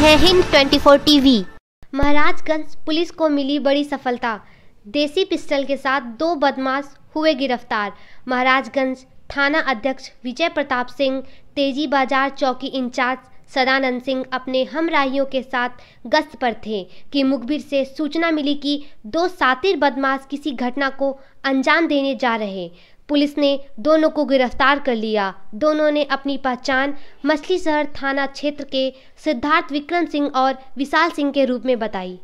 हैं Hind 24 TV Maharajganj police को मिली बड़ी सफलता देसी पिस्टल के साथ दो बदमाश हुए गिरफ्तार महाराजगंज थाना अध्यक्ष विजय प्रताप सिंह तेजी बाजार चौकी इंचार्ज सदानंद सिंह अपने हमराहियों के साथ गश्त पर थे कि मुखबिर से सूचना मिली कि दो सातिर बदमाश किसी घटना को अंजाम देने जा रहे पुलिस ने दोनों को गिरफ्तार कर लिया दोनों ने अपनी पहचान मछली शहर थाना क्षेत्र के सिद्धार्थ विक्रम सिंह और विशाल सिंह के रूप में बताई